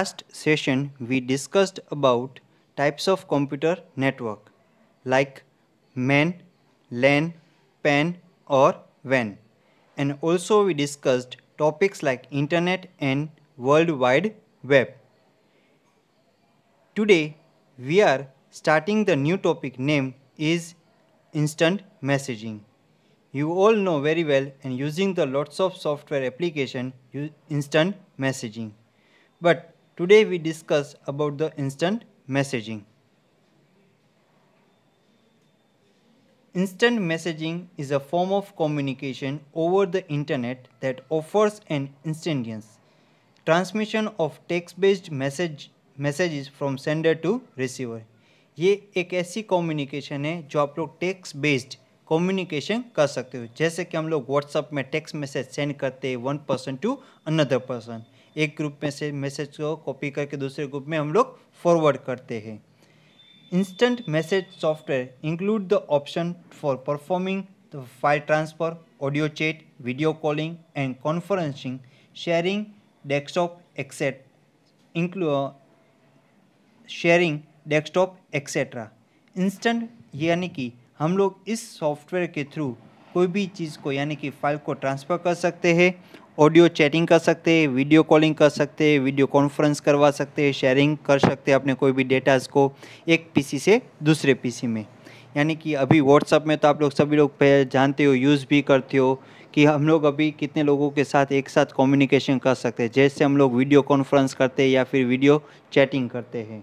last session we discussed about types of computer network like MAN, LAN, PAN or WAN and also we discussed topics like internet and world wide web. Today we are starting the new topic name is instant messaging. You all know very well and using the lots of software application instant messaging. But Today we discuss about the instant messaging. Instant messaging is a form of communication over the internet that offers an instantaneous transmission of text-based message messages from sender to receiver ये एक ऐसी communication है जो आप लोग text based communication कर सकते हो जैसे कि हम लोग व्हाट्सअप में टेक्स्ट मैसेज सेंड करते हैं one person to another person एक ग्रुप में से मैसेज को कॉपी करके दूसरे ग्रुप में हम लोग फॉरवर्ड करते हैं instant message software include the option for performing the file transfer audio chat video calling and conferencing sharing desktop etcetera include sharing desktop etcetera instant यानी कि हम लोग इस सॉफ्टवेयर के थ्रू कोई भी चीज़ को यानी कि फाइल को ट्रांसफ़र कर सकते हैं ऑडियो चैटिंग कर सकते हैं वीडियो कॉलिंग कर सकते हैं वीडियो कॉन्फ्रेंस करवा सकते हैं शेयरिंग कर सकते हैं अपने कोई भी डेटाज को एक पीसी से दूसरे पीसी में यानी कि अभी व्हाट्सअप में तो आप लोग सभी लोग जानते हो यूज़ भी करते हो कि हम लोग अभी कितने लोगों के साथ एक साथ कम्युनिकेशन कर सकते हैं जैसे हम लोग वीडियो कॉन्फ्रेंस करते हैं या फिर वीडियो चैटिंग करते हैं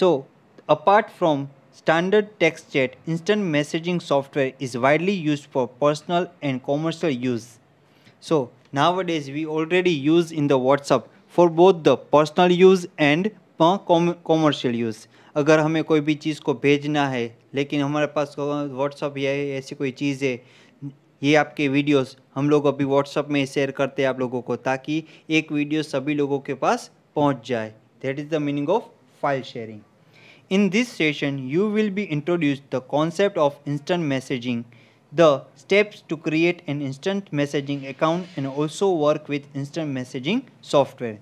so apart from standard text chat instant messaging software is widely use for personal and commercial use so nowadays we already use in the whatsapp for both the personal use and commercial use अगर हमें कोई भी चीज़ को भेजना है लेकिन हमारे पास WhatsApp या ऐसी कोई चीज़ है ये आपके वीडियोस हम लोग अभी व्हाट्सअप में शेयर करते हैं आप लोगों को ताकि एक वीडियो सभी लोगों के पास पहुंच जाए that is the meaning of file sharing in this session you will be introduce the concept of instant messaging the steps to create an instant messaging account and also work with instant messaging software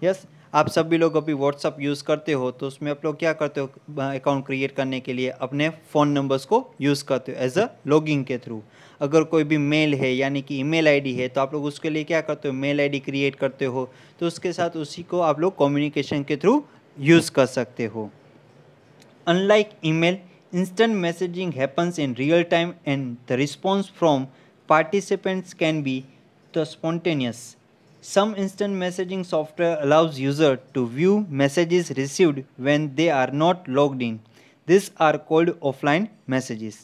yes आप सभी लोग अभी WhatsApp use करते हो तो उसमें आप लोग क्या करते हो अकाउंट क्रिएट करने के लिए अपने फ़ोन नंबर्स को यूज़ करते हो एज अ लॉगिंग के थ्रू अगर कोई भी मेल है यानी कि ईमेल आईडी है तो आप लोग उसके लिए क्या करते हो मेल आईडी क्रिएट करते हो तो उसके साथ उसी को आप लोग कम्युनिकेशन के थ्रू यूज़ कर सकते हो unlike mail Instant messaging happens in real time and the response from participants can be the spontaneous. Some instant messaging software allows user to view messages received when they are not logged in. This are called offline messages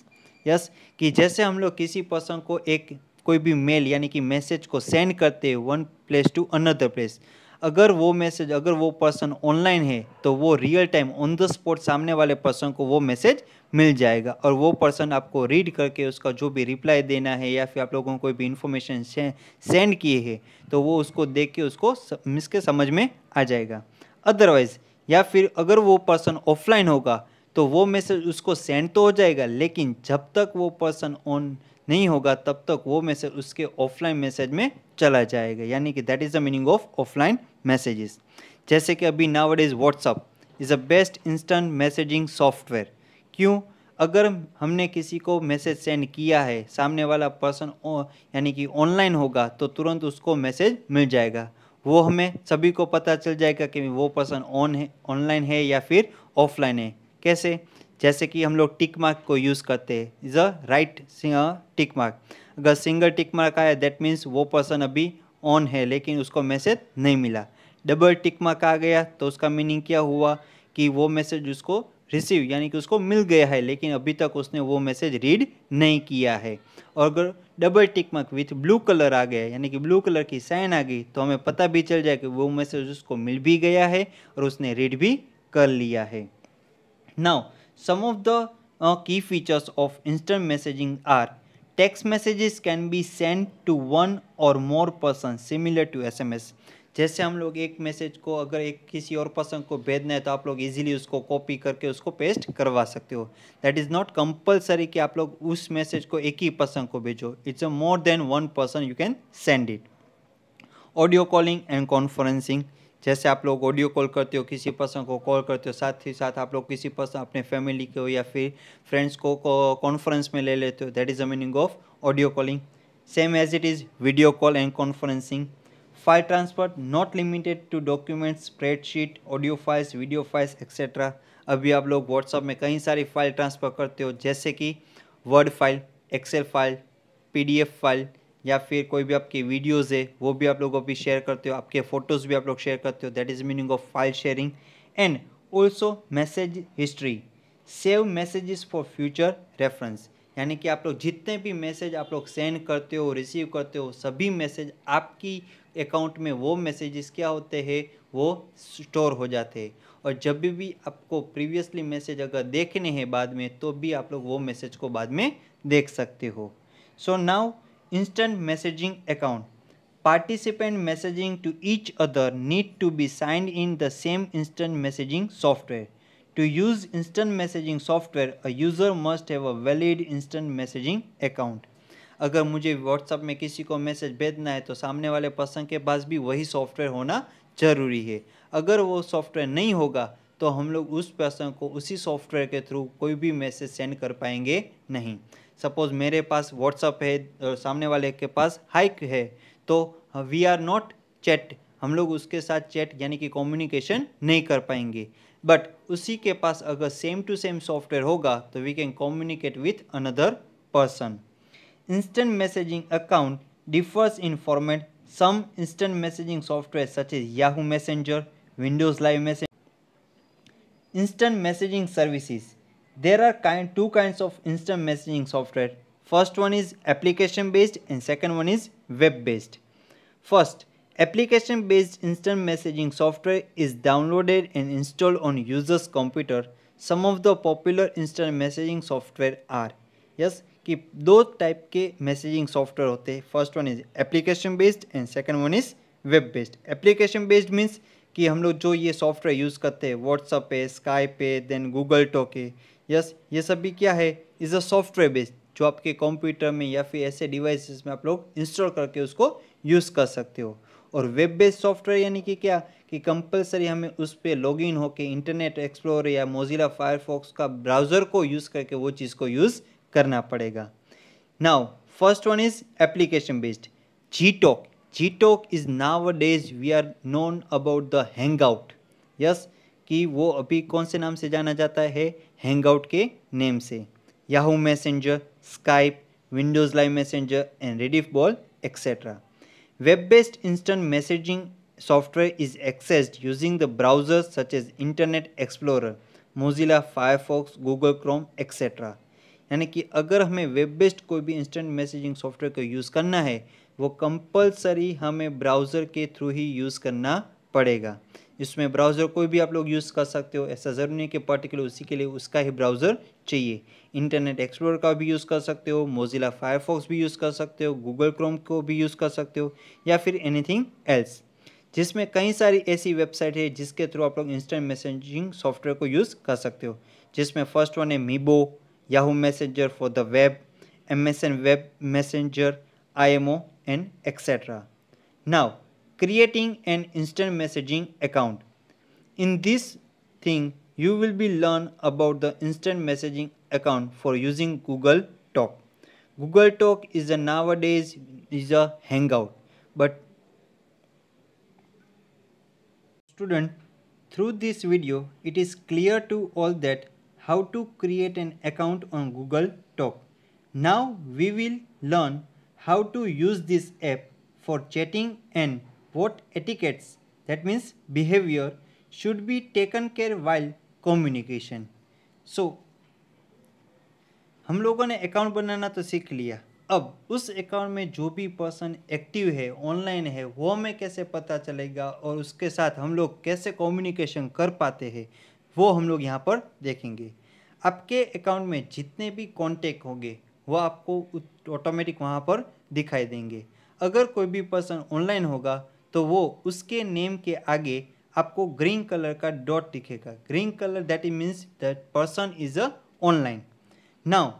yes कि जैसे हम लोग किसी person को एक कोई भी mail यानी कि मैसेज को सेंड करते one place to another place अगर वो मैसेज अगर वो पर्सन ऑनलाइन है तो वो real time on the spot सामने वाले पर्सन को वो मैसेज मिल जाएगा और वो पर्सन आपको रीड करके उसका जो भी रिप्लाई देना है या फिर आप लोगों को कोई भी इन्फॉर्मेशन सेंड किए हैं तो वो उसको देख के उसको मिस के समझ में आ जाएगा अदरवाइज़ या फिर अगर वो पर्सन ऑफलाइन होगा तो वो मैसेज उसको सेंड तो हो जाएगा लेकिन जब तक वो पर्सन ऑन नहीं होगा तब तक वो मैसेज उसके ऑफलाइन मैसेज में चला जाएगा यानी कि that is the meaning of offline messages जैसे कि अभी nowadays WhatsApp is the best instant messaging software क्यों अगर हमने किसी को मैसेज सेंड किया है सामने वाला पर्सन यानी कि ऑनलाइन होगा तो तुरंत उसको मैसेज मिल जाएगा वो हमें सभी को पता चल जाएगा कि वो पर्सन ऑन है ऑनलाइन है या फिर ऑफलाइन है कैसे जैसे कि हम लोग टिक मार्क को यूज़ करते हैं is a right tick mark अगर सिंगल टिक मार्क आया दैट मीन्स वो पर्सन अभी ऑन है लेकिन उसको मैसेज नहीं मिला डबल टिक मार्क आ गया तो उसका मीनिंग क्या हुआ कि वो मैसेज उसको रिसीव यानी कि उसको मिल गया है लेकिन अभी तक उसने वो मैसेज रीड नहीं किया है और अगर double tick mark with blue colour आ गया यानी कि ब्लू कलर की साइन आ गई तो हमें पता भी चल जाए कि वो मैसेज उसको मिल भी गया है और उसने रीड भी कर लिया है now Some of the uh, key features of instant messaging are text messages can be sent to one or more person similar to SMS. जैसे हम लोग एक मैसेज को अगर एक किसी और पर्सन को भेजना है तो आप लोग इजीली उसको कॉपी करके उसको पेस्ट करवा सकते हो दैट इज़ नॉट कंपलसरी कि आप लोग उस मैसेज को एक ही पर्सन को भेजो it's a more than one person you can send it audio calling and conferencing जैसे आप लोग ऑडियो कॉल करते हो किसी पर्सन को कॉल करते हो साथ ही साथ आप लोग किसी पर्सन अपने फैमिली को या फिर फ्रेंड्स को कॉन्फ्रेंस में ले लेते हो that is the meaning of audio calling same as it is video call and conferencing file transfer not limited to documents spreadsheet audio files video files etcetera अभी आप लोग व्हाट्सअप में कई सारी फाइल ट्रांसफ़र करते हो जैसे कि Word file Excel file PDF file या फिर कोई भी आपकी वीडियोज़ है वो भी आप लोगों भी शेयर करते हो आपके फ़ोटोज़ भी आप लोग शेयर करते हो that is meaning of file sharing and also message history save messages for future reference यानी कि आप लोग जितने भी मैसेज आप लोग सेंड करते हो रिसीव करते हो सभी मैसेज आपकी अकाउंट में वो मैसेजेस क्या होते हैं वो स्टोर हो जाते हैं और जब भी भी आपको प्रीवियसली मैसेज अगर देखने हैं बाद में तो भी आप लोग वो मैसेज को बाद में देख सकते हो so now instant messaging account. Participant messaging to each other need to be signed in the same instant messaging software. To use instant messaging software, a user must have a valid instant messaging account. अगर मुझे WhatsApp में किसी को message भेजना है तो सामने वाले पर्सन के पास भी वही सॉफ्टवेयर होना ज़रूरी है अगर वो सॉफ्टवेयर नहीं होगा तो हम लोग उस पर्सन को उसी सॉफ्टवेयर के थ्रू कोई भी मैसेज सेंड कर पाएंगे नहीं सपोज मेरे पास व्हाट्सअप है और सामने वाले के पास हाइक है तो वी आर नॉट चैट हम लोग उसके साथ चैट यानी कि कम्युनिकेशन नहीं कर पाएंगे बट उसी के पास अगर सेम टू सेम सॉफ्टवेयर होगा तो we can communicate with another person instant messaging account differs in format some instant messaging software such is Yahoo Messenger Windows Live message instant messaging services There are kind two kinds of instant messaging software. First one is application based and second one is web based. First, application based instant messaging software is downloaded and installed on user's computer. Some of the popular instant messaging software are yes. कि दो type के messaging software. होते हैं first one is application based and second one is web based application based कि हम लोग जो ये सॉफ्टवेयर यूज़ करते हैं व्हाट्सअप पे स्काई पे देन गूगल टॉक है यस ये सब भी क्या है इज़ अ सॉफ्टवेयर बेस्ड जो आपके कंप्यूटर में या फिर ऐसे डिवाइसेस में आप लोग इंस्टॉल करके उसको यूज़ कर सकते हो और वेब बेस्ड सॉफ्टवेयर यानी कि क्या कि कंपलसरी हमें उस पर लॉग इन होकर इंटरनेट एक्सप्लोर या मोजिला फायरफॉक्स का ब्राउज़र को यूज़ करके वो चीज़ को यूज़ करना पड़ेगा now first one is application based G Talk is nowadays we are known about the Hangout yes कि वो अभी कौन से नाम से जाना जाता है हैंगआउट के नेम से Yahoo Messenger Skype Windows Live Messenger and Rediff Bol etcetera web based instant messaging software is accessed using the browser such as Internet Explorer Mozilla Firefox Google Chrome etcetera यानी कि अगर हमें वेब बेस्ड कोई भी instant messaging software का use करना है वो कंपलसरी हमें ब्राउज़र के थ्रू ही यूज़ करना पड़ेगा इसमें ब्राउज़र कोई भी आप लोग यूज़ कर सकते हो ऐसा ज़रूरी नहीं कि पर्टिकुलर उसी के लिए उसका ही ब्राउज़र चाहिए इंटरनेट एक्सप्लोर का भी यूज़ कर सकते हो मोजिला फायरफॉक्स भी यूज़ कर सकते हो गूगल क्रोम को भी यूज़ कर सकते हो या फिर एनीथिंग एल्स जिसमें कई सारी ऐसी वेबसाइट है जिसके थ्रू आप लोग इंस्टेंट मैसेजिंग सॉफ्टवेयर को यूज़ कर सकते हो जिसमें फर्स्ट वन है Meebo Yahoo Messenger for the web M S N web messenger I M O and etc. Now creating an instant messaging account. In this thing you will be learn about the instant messaging account for using Google Talk. Google Talk is a nowadays is a hangout but student through this video it is clear to all that how to create an account on Google Talk. Now we will learn how to use this app for chatting and what etiquettes that means behavior should be taken care while communication. So हम लोगों ने account बनाना तो सीख लिया अब उस account में जो भी पर्सन एक्टिव है ऑनलाइन है वो हमें कैसे पता चलेगा और उसके साथ हम लोग कैसे कम्युनिकेशन कर पाते हैं वो हम लोग यहाँ पर देखेंगे आपके अकाउंट में जितने भी कॉन्टेक्ट होंगे वो आपको ऑटोमेटिक वहाँ पर दिखाई देंगे अगर कोई भी पर्सन ऑनलाइन होगा तो वो उसके नेम के आगे आपको ग्रीन कलर का डॉट दिखेगा green colour that is means that person is a online now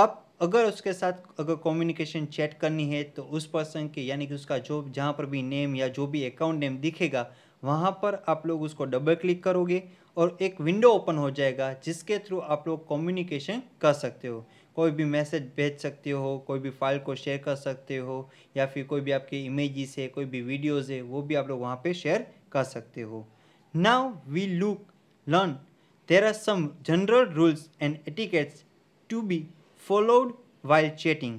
आप अगर उसके साथ अगर कम्युनिकेशन चैट करनी है तो उस पर्सन के यानी कि उसका जो जहाँ पर भी नेम या जो भी अकाउंट नेम दिखेगा वहाँ पर आप लोग उसको डबल क्लिक करोगे और एक विंडो ओपन हो जाएगा जिसके थ्रू आप लोग कम्युनिकेशन कर सकते हो कोई भी मैसेज भेज सकते हो कोई भी फाइल को शेयर कर सकते हो या फिर कोई भी आपके इमेजेस है कोई भी वीडियोज़ है वो भी आप लोग वहाँ पे शेयर कर सकते हो now we look learn are some general rules and etiquettes to be followed while chatting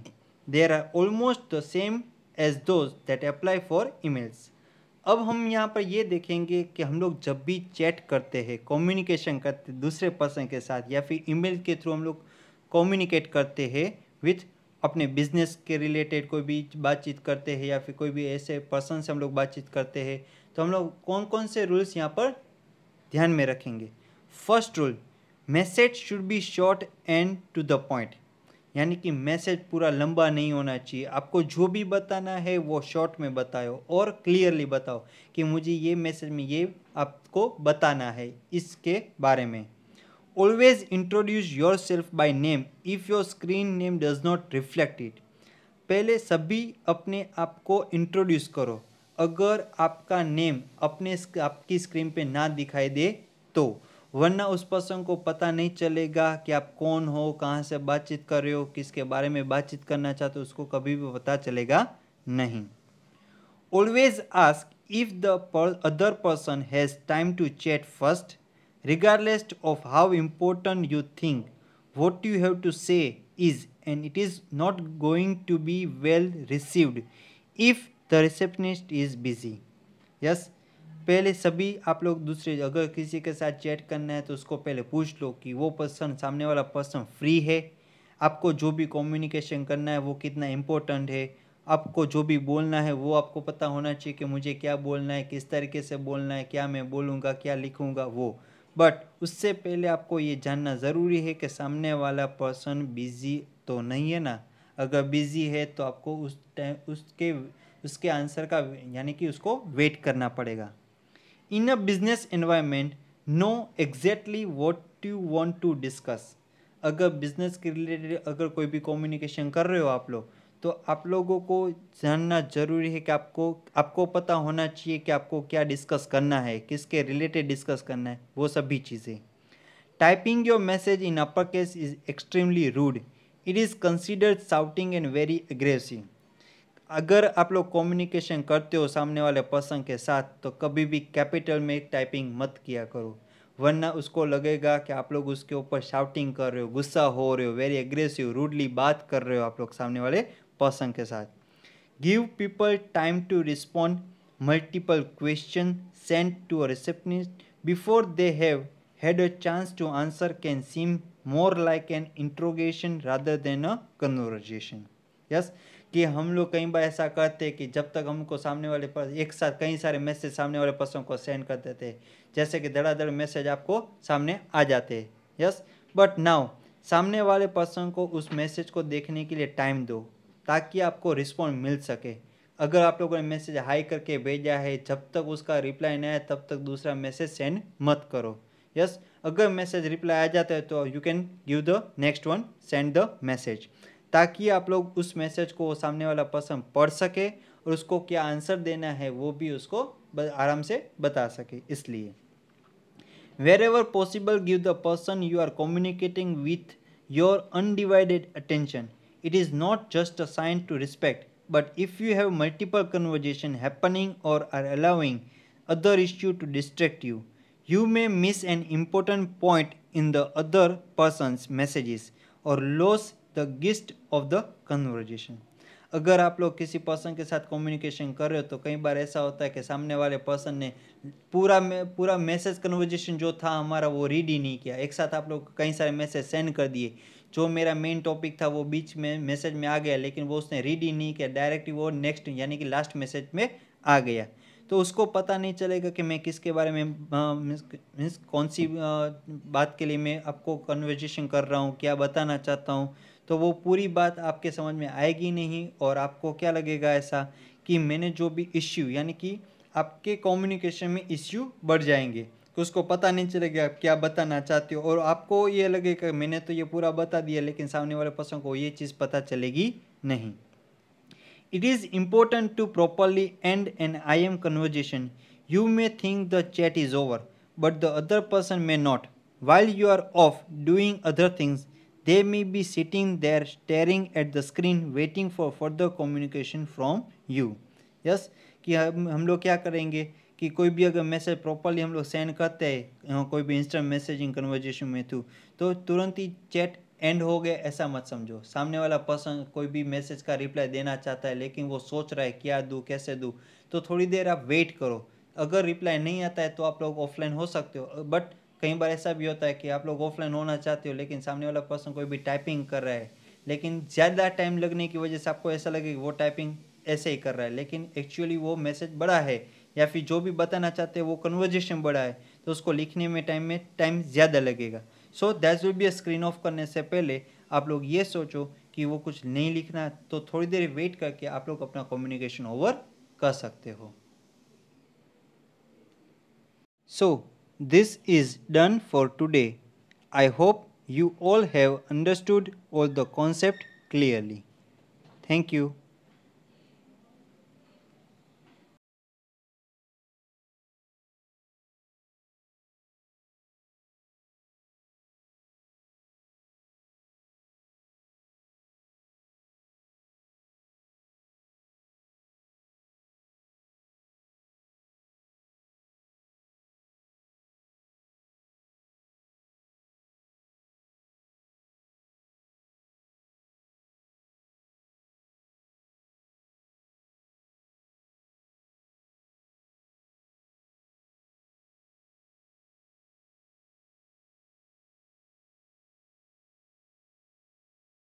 there are almost the same as as that apply for emails अब हम यहाँ पर ये देखेंगे कि हम लोग जब भी चैट करते हैं कम्युनिकेशन करते दूसरे पर्सन के साथ या फिर ईमेल के थ्रू हम लोग कम्युनिकेट करते हैं विथ अपने बिजनेस के रिलेटेड कोई भी बातचीत करते हैं या फिर कोई भी ऐसे पर्सन से हम लोग बातचीत करते हैं तो हम लोग कौन कौन से रूल्स यहाँ पर ध्यान में रखेंगे first rule message should be short and to the point यानी कि मैसेज पूरा लंबा नहीं होना चाहिए आपको जो भी बताना है वो शॉर्ट में बताओ और क्लियरली बताओ कि मुझे ये मैसेज में ये आपको बताना है इसके बारे में Always introduce yourself by name if your screen name does not reflect it. पहले सभी अपने आप को इंट्रोड्यूस करो अगर आपका नेम अपने आपकी स्क्रीन पे ना दिखाई दे तो वरना उस पर्सन को पता नहीं चलेगा कि आप कौन हो कहाँ से बातचीत कर रहे हो किसके बारे में बातचीत करना चाहते हो उसको कभी भी पता चलेगा नहीं always ask if the other person has time to chat first regardless of how important you think what you have to say is and it is not going to be well received if the receptionist is busy yes पहले सभी आप लोग दूसरे अगर किसी के साथ chat करना है तो उसको पहले पूछ लो कि वो पर्सन सामने वाला पर्सन फ्री है आपको जो भी कम्युनिकेशन करना है वो कितना इम्पोर्टेंट है आपको जो भी बोलना है वो आपको पता होना चाहिए कि मुझे क्या बोलना है किस तरीके से बोलना है क्या मैं बोलूँगा क्या लिखूँगा वो बट उससे पहले आपको ये जानना ज़रूरी है कि सामने वाला पर्सन बिज़ी तो नहीं है ना अगर बिज़ी है तो आपको उस टाइम उसके उसके आंसर का यानी कि उसको वेट करना पड़ेगा in a business environment know exactly what you want to discuss अगर बिजनेस के रिलेटेड अगर कोई भी कम्युनिकेशन कर रहे हो आप लोग तो आप लोगों को जानना जरूरी है कि आपको आपको पता होना चाहिए कि आपको क्या डिस्कस करना है किसके रिलेटेड डिस्कस करना है वो सभी चीज़ें typing your message in upper case is extremely rude it is considered shouting and very aggressive अगर आप लोग कम्युनिकेशन करते हो सामने वाले पर्सन के साथ तो कभी भी कैपिटल में टाइपिंग मत किया करो वरना उसको लगेगा कि आप लोग उसके ऊपर शाउटिंग कर रहे हो गुस्सा हो रहे हो वेरी एग्रेसिव रूडली बात कर रहे हो आप लोग सामने वाले पर्सन के साथ give people time to respond multiple question send to a receptionist before they have had a chance to answer can seem more like an interrogation rather than a conversation yes कि हम लोग कई बार ऐसा करते हैं कि जब तक हमको सामने वाले पर एक साथ कई सारे मैसेज सामने वाले पर्सन को सेंड कर देते हैं जैसे कि धड़ाधड़ मैसेज आपको सामने आ जाते हैं यस बट नाउ सामने वाले पर्सन को उस मैसेज को देखने के लिए टाइम दो ताकि आपको रिस्पॉन्स मिल सके अगर आप लोगों ने मैसेज हाई करके भेजा है जब तक उसका रिप्लाई नहीं आया तब तक दूसरा मैसेज सेंड मत करो यस अगर मैसेज रिप्लाई आ जाता है तो you can give the next one send the message ताकि आप लोग उस मैसेज को सामने वाला पर्सन पढ़ सके और उसको क्या आंसर देना है वो भी उसको आराम से बता सके इसलिए wherever possible give the person you are communicating with your undivided attention it is not just a sign to respect, but if you have multiple conversation happening or are allowing other issue to distract you, you may miss an important point in the other person's messages or lose the gist of the conversation अगर आप लोग किसी person के साथ communication कर रहे हो तो कई बार ऐसा होता है कि सामने वाले पर्सन ने पूरा मे, पूरा मैसेज कन्वर्जेशन जो था हमारा वो रीड ही नहीं किया एक साथ आप लोग कई सारे मैसेज सेंड कर दिए जो मेरा मेन टॉपिक था वो बीच में मैसेज में आ गया लेकिन वो उसने रीड ही नहीं किया डायरेक्ट वो नेक्स्ट यानी कि लास्ट मैसेज में आ गया तो उसको पता नहीं चलेगा कि मैं किसके बारे में मीन्स कौन सी बात के लिए मैं आपको कन्वर्जेशन कर रहा हूँ क्या बताना चाहता हूँ तो वो पूरी बात आपके समझ में आएगी नहीं और आपको क्या लगेगा ऐसा कि मैंने जो भी इश्यू यानी कि आपके कम्युनिकेशन में इश्यू बढ़ जाएंगे कि उसको पता नहीं चलेगा आप क्या बताना चाहते हो और आपको ये लगे कि मैंने तो ये पूरा बता दिया लेकिन सामने वाले पर्सन को ये चीज़ पता चलेगी नहीं it is important to properly and an I M conversation you may think the chat is over but the other person may not while you are off doing other things they may be sitting there staring at the screen waiting for further communication from you yes कि हम हम लोग क्या करेंगे कि कोई भी अगर मैसेज प्रॉपरली हम लोग सेंड करते हैं कोई भी इंस्टेंट मैसेजिंग कन्वर्जेशन में थ्रू तो, तो तुरंत ही चैट एंड हो गए ऐसा मत समझो सामने वाला पर्सन कोई भी मैसेज का रिप्लाई देना चाहता है लेकिन वो सोच रहा है क्या दूँ कैसे दूँ तो थोड़ी देर आप वेट करो अगर रिप्लाई नहीं आता है तो आप लोग ऑफलाइन हो सकते हो बट कई बार ऐसा भी होता है कि आप लोग ऑफलाइन होना चाहते हो लेकिन सामने वाला पर्सन कोई भी टाइपिंग कर रहा है लेकिन ज़्यादा टाइम लगने की वजह से आपको ऐसा लगे कि वो टाइपिंग ऐसे ही कर रहा है लेकिन एक्चुअली वो मैसेज बड़ा है या फिर जो भी बताना चाहते हैं वो कन्वर्जेशन बड़ा है तो उसको लिखने में टाइम में टाइम ज़्यादा लगेगा so that will be screen off करने से पहले आप लोग ये सोचो कि वो कुछ नहीं लिखना है तो थोड़ी देर वेट करके आप लोग अपना कम्युनिकेशन ओवर कर सकते हो so this is done for today I hope you all have understood all the concept clearly thank you